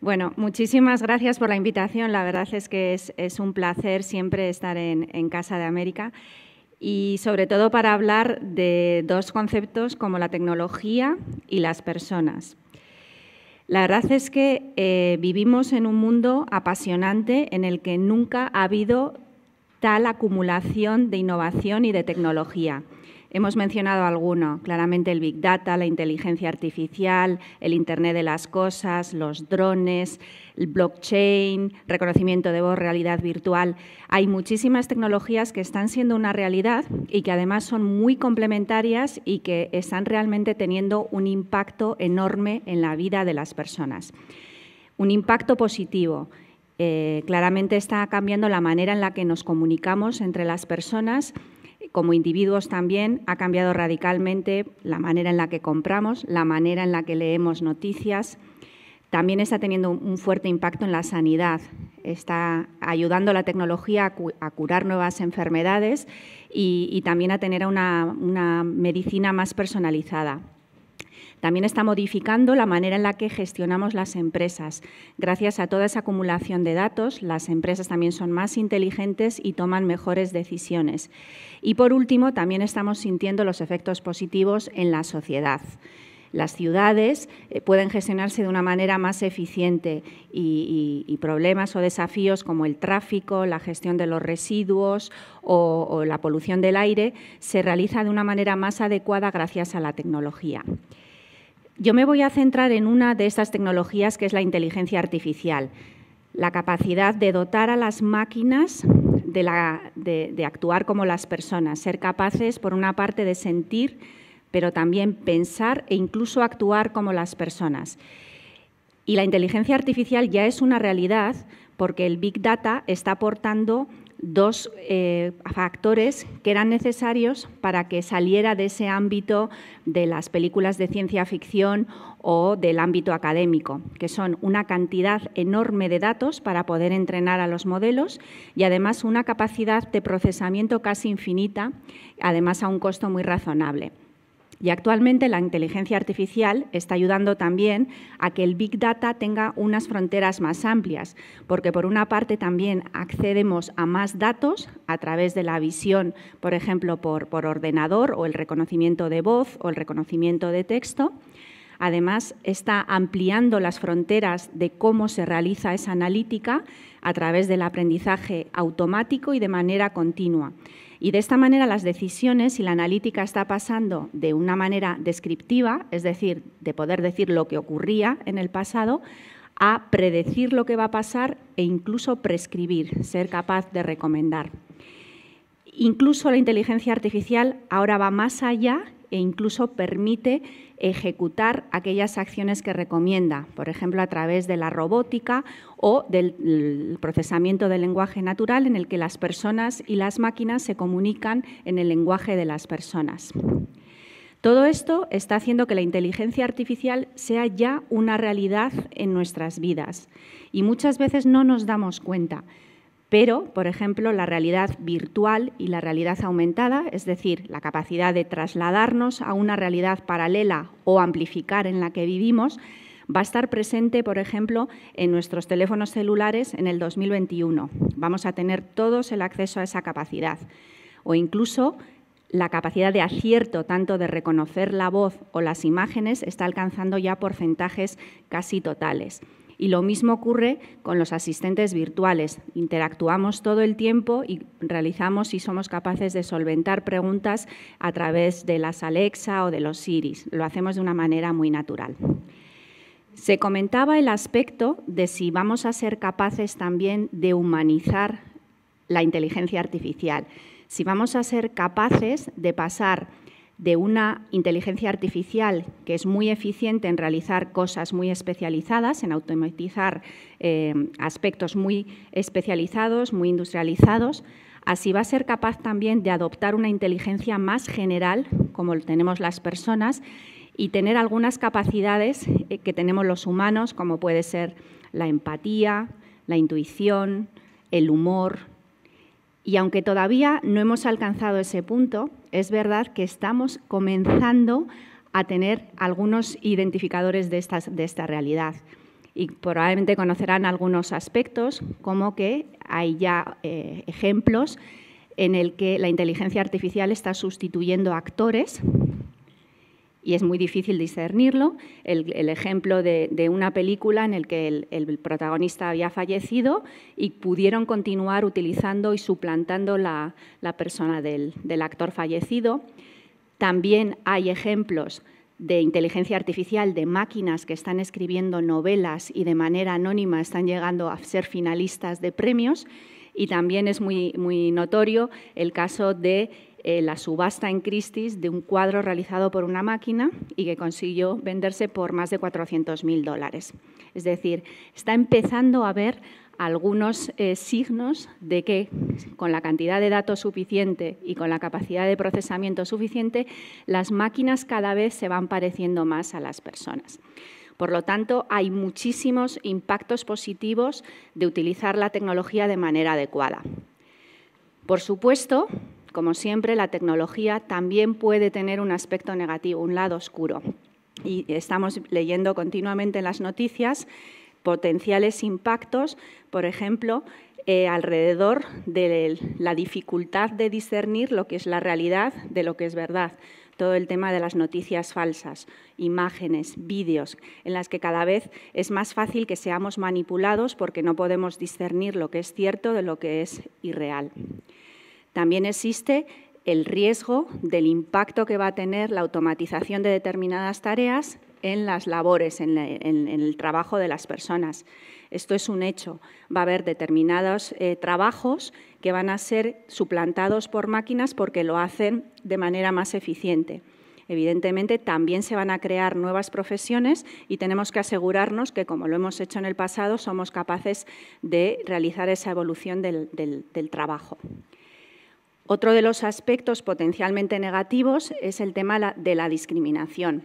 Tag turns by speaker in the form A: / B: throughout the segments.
A: Bueno, muchísimas gracias por la invitación. La verdad es que es, un placer siempre estar en, Casa de América y sobre todo para hablar de dos conceptos como la tecnología y las personas. La verdad es que eh, vivimos en un mundo apasionante en el que nunca ha habido tal acumulación de innovación y de tecnología. Hemos mencionado alguno, claramente el Big Data, la inteligencia artificial, el Internet de las Cosas, los drones, el blockchain, reconocimiento de voz, realidad virtual. Hay muchísimas tecnologías que están siendo una realidad y que además son muy complementarias y que están realmente teniendo un impacto enorme en la vida de las personas. Un impacto positivo. Eh, claramente está cambiando la manera en la que nos comunicamos entre las personas como individuos también ha cambiado radicalmente la manera en la que compramos, la manera en la que leemos noticias. También está teniendo un fuerte impacto en la sanidad. Está ayudando la tecnología a, curar nuevas enfermedades y, también a tener una medicina más personalizada. También está modificando la manera en la que gestionamos las empresas. Gracias a toda esa acumulación de datos, las empresas también son más inteligentes y toman mejores decisiones. Y por último, también estamos sintiendo los efectos positivos en la sociedad las ciudades eh, pueden gestionarse de una manera más eficiente y, problemas o desafíos como el tráfico, la gestión de los residuos o, o la polución del aire se realiza de una manera más adecuada gracias a la tecnología. Yo me voy a centrar en una de estas tecnologías que es la inteligencia artificial, la capacidad de dotar a las máquinas de, actuar como las personas, ser capaces, por una parte, de sentir, pero también pensar e incluso actuar como las personas. Y la inteligencia artificial ya es una realidad porque el Big Data está aportando dos eh, factores que eran necesarios para que saliera de ese ámbito de las películas de ciencia ficción o del ámbito académico, que son una cantidad enorme de datos para poder entrenar a los modelos y además una capacidad de procesamiento casi infinita, además a un costo muy razonable. Y actualmente la inteligencia artificial está ayudando también a que el Big Data tenga unas fronteras más amplias, porque por una parte también accedemos a más datos a través de la visión, por ejemplo, por, por ordenador o el reconocimiento de voz o el reconocimiento de texto Además, está ampliando las fronteras de cómo se realiza esa analítica a través del aprendizaje automático y de manera continua. Y de esta manera las decisiones y la analítica está pasando de una manera descriptiva, es decir, de poder decir lo que ocurría en el pasado, a predecir lo que va a pasar e incluso prescribir, ser capaz de recomendar. Incluso la inteligencia artificial ahora va más allá e incluso permite ejecutar aquellas acciones que recomienda, por ejemplo, a través de la robótica o del procesamiento del lenguaje natural en el que las personas y las máquinas se comunican en el lenguaje de las personas. Todo esto está haciendo que la inteligencia artificial sea ya una realidad en nuestras vidas y muchas veces no nos damos cuenta pero, por ejemplo, la realidad virtual y la realidad aumentada, es decir, la capacidad de trasladarnos a una realidad paralela o amplificar en la que vivimos, va a estar presente, por ejemplo, en nuestros teléfonos celulares en el 2021. Vamos a tener todos el acceso a esa capacidad o incluso la capacidad de acierto, tanto de reconocer la voz o las imágenes, está alcanzando ya porcentajes casi totales. Y lo mismo ocurre con los asistentes virtuales. Interactuamos todo el tiempo y realizamos y somos capaces de solventar preguntas a través de las Alexa o de los Siris. Lo hacemos de una manera muy natural. Se comentaba el aspecto de si vamos a ser capaces también de humanizar la inteligencia artificial, si vamos a ser capaces de pasar de una inteligencia artificial que es muy eficiente en realizar cosas muy especializadas, en automatizar eh, aspectos muy especializados, muy industrializados, así va a ser capaz también de adoptar una inteligencia más general, como tenemos las personas, y tener algunas capacidades eh, que tenemos los humanos, como puede ser la empatía, la intuición, el humor, y aunque todavía no hemos alcanzado ese punto, es verdad que estamos comenzando a tener algunos identificadores de, de esta realidad. Y probablemente conocerán algunos aspectos, como que hay ya eh, ejemplos en el que la inteligencia artificial está sustituyendo actores y es muy difícil discernirlo. El, ejemplo de, una película en el que el, protagonista había fallecido y pudieron continuar utilizando y suplantando la, persona del, actor fallecido. También hay ejemplos de inteligencia artificial, de máquinas que están escribiendo novelas y de manera anónima están llegando a ser finalistas de premios. Y también es muy notorio el caso de eh, la subasta en Christie's de un cuadro realizado por una máquina y que consiguió venderse por más de 400.000 dólares. Es decir, está empezando a haber algunos eh, signos de que con la cantidad de datos suficiente y con la capacidad de procesamiento suficiente, las máquinas cada vez se van pareciendo más a las personas. Por lo tanto, hay muchísimos impactos positivos de utilizar la tecnología de manera adecuada. Por supuesto, como siempre, la tecnología también puede tener un aspecto negativo, un lado oscuro. Y estamos leyendo continuamente en las noticias potenciales impactos, por ejemplo, eh, alrededor de la dificultad de discernir lo que es la realidad de lo que es verdad. Todo el tema de las noticias falsas, imágenes, vídeos, en las que cada vez es más fácil que seamos manipulados porque no podemos discernir lo que es cierto de lo que es irreal. También existe el riesgo del impacto que va a tener la automatización de determinadas tareas en las labores, en, el trabajo de las personas. Esto es un hecho. Va a haber determinados eh, trabajos que van a ser suplantados por máquinas porque lo hacen de manera más eficiente. Evidentemente, también se van a crear nuevas profesiones y tenemos que asegurarnos que, como lo hemos hecho en el pasado, somos capaces de realizar esa evolución del trabajo. Otro de los aspectos potencialmente negativos es el tema de la discriminación.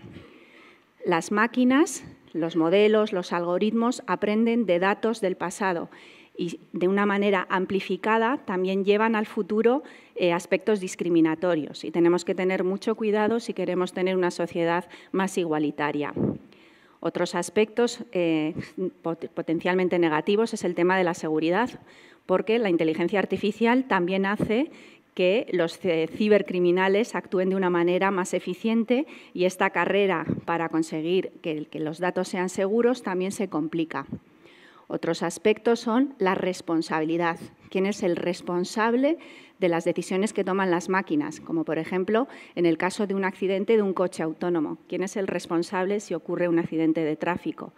A: Las máquinas, los modelos, los algoritmos aprenden de datos del pasado y de una manera amplificada también llevan al futuro eh, aspectos discriminatorios y tenemos que tener mucho cuidado si queremos tener una sociedad más igualitaria. Otros aspectos eh, potencialmente negativos es el tema de la seguridad, porque la inteligencia artificial también hace que los cibercriminales actúen de una manera más eficiente y esta carrera para conseguir que, los datos sean seguros también se complica. Otros aspectos son la responsabilidad. ¿Quién es el responsable de las decisiones que toman las máquinas? Como por ejemplo en el caso de un accidente de un coche autónomo. ¿Quién es el responsable si ocurre un accidente de tráfico?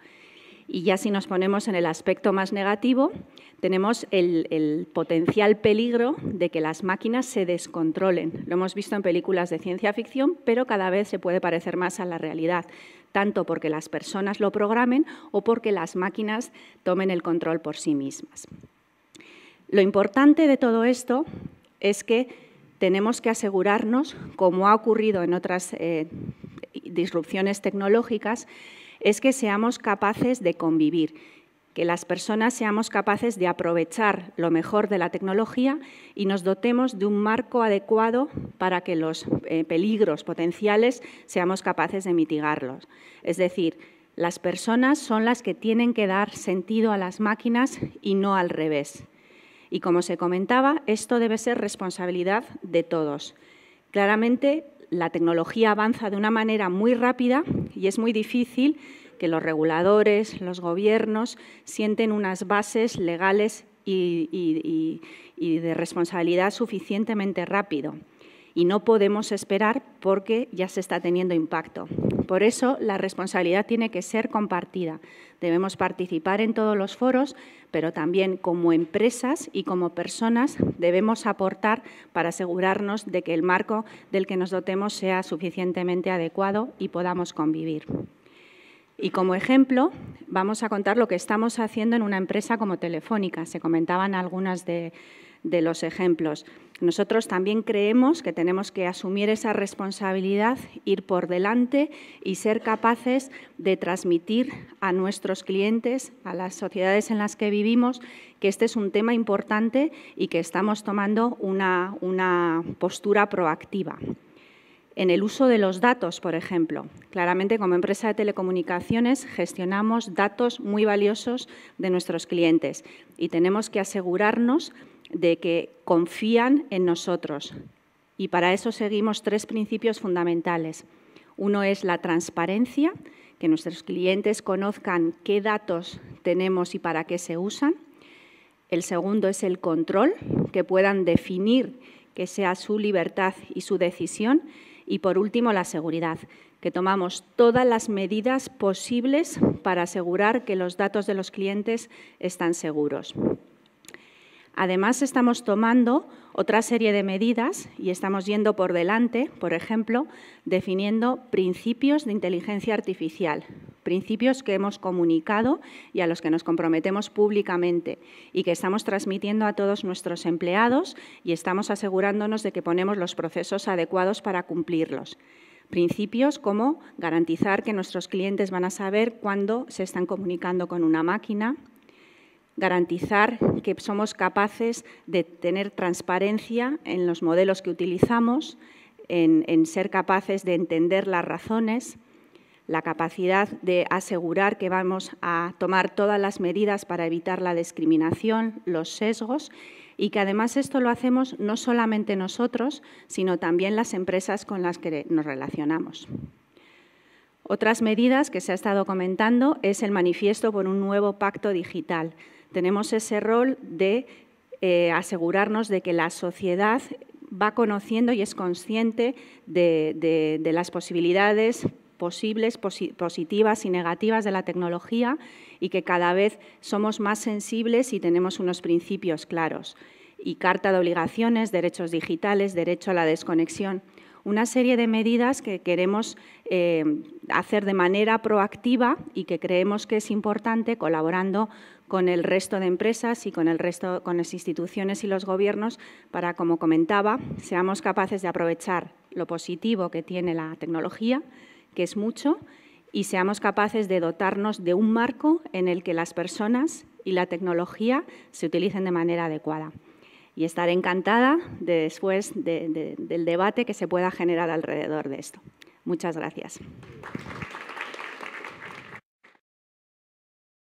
A: Y ya si nos ponemos en el aspecto más negativo, tenemos el, potencial peligro de que las máquinas se descontrolen. Lo hemos visto en películas de ciencia ficción, pero cada vez se puede parecer más a la realidad, tanto porque las personas lo programen o porque las máquinas tomen el control por sí mismas. Lo importante de todo esto es que tenemos que asegurarnos, como ha ocurrido en otras eh, disrupciones tecnológicas, es que seamos capaces de convivir, que las personas seamos capaces de aprovechar lo mejor de la tecnología y nos dotemos de un marco adecuado para que los eh, peligros potenciales seamos capaces de mitigarlos. Es decir, las personas son las que tienen que dar sentido a las máquinas y no al revés. Y como se comentaba, esto debe ser responsabilidad de todos. Claramente, la tecnología avanza de una manera muy rápida y es muy difícil que los reguladores, los gobiernos, sienten unas bases legales y, y de responsabilidad suficientemente rápido y no podemos esperar porque ya se está teniendo impacto. Por eso la responsabilidad tiene que ser compartida. Debemos participar en todos los foros, pero también como empresas y como personas debemos aportar para asegurarnos de que el marco del que nos dotemos sea suficientemente adecuado y podamos convivir. Y como ejemplo, vamos a contar lo que estamos haciendo en una empresa como Telefónica. Se comentaban algunas de, de los ejemplos. Nosotros también creemos que tenemos que asumir esa responsabilidad, ir por delante y ser capaces de transmitir a nuestros clientes, a las sociedades en las que vivimos, que este es un tema importante y que estamos tomando una, una postura proactiva. En el uso de los datos, por ejemplo. Claramente, como empresa de telecomunicaciones, gestionamos datos muy valiosos de nuestros clientes y tenemos que asegurarnos de que confían en nosotros. Y para eso seguimos tres principios fundamentales. Uno es la transparencia, que nuestros clientes conozcan qué datos tenemos y para qué se usan. El segundo es el control, que puedan definir que sea su libertad y su decisión. Y por último, la seguridad, que tomamos todas las medidas posibles para asegurar que los datos de los clientes están seguros. Además, estamos tomando otra serie de medidas y estamos yendo por delante, por ejemplo, definiendo principios de inteligencia artificial, principios que hemos comunicado y a los que nos comprometemos públicamente y que estamos transmitiendo a todos nuestros empleados y estamos asegurándonos de que ponemos los procesos adecuados para cumplirlos. Principios como garantizar que nuestros clientes van a saber cuándo se están comunicando con una máquina, garantizar que somos capaces de tener transparencia en los modelos que utilizamos, en, ser capaces de entender las razones, la capacidad de asegurar que vamos a tomar todas las medidas para evitar la discriminación, los sesgos y que además esto lo hacemos no solamente nosotros, sino también las empresas con las que nos relacionamos. Otras medidas que se ha estado comentando es el manifiesto por un nuevo pacto digital, tenemos ese rol de eh, asegurarnos de que la sociedad va conociendo y es consciente de, las posibilidades posibles, positivas y negativas de la tecnología y que cada vez somos más sensibles y tenemos unos principios claros. Y Carta de Obligaciones, derechos digitales, derecho a la desconexión una serie de medidas que queremos eh, hacer de manera proactiva y que creemos que es importante colaborando con el resto de empresas y con el resto, con las instituciones y los gobiernos, para, como comentaba, seamos capaces de aprovechar lo positivo que tiene la tecnología, que es mucho, y seamos capaces de dotarnos de un marco en el que las personas y la tecnología se utilicen de manera adecuada. Y estaré encantada de después del debate que se pueda generar alrededor de esto. Muchas gracias.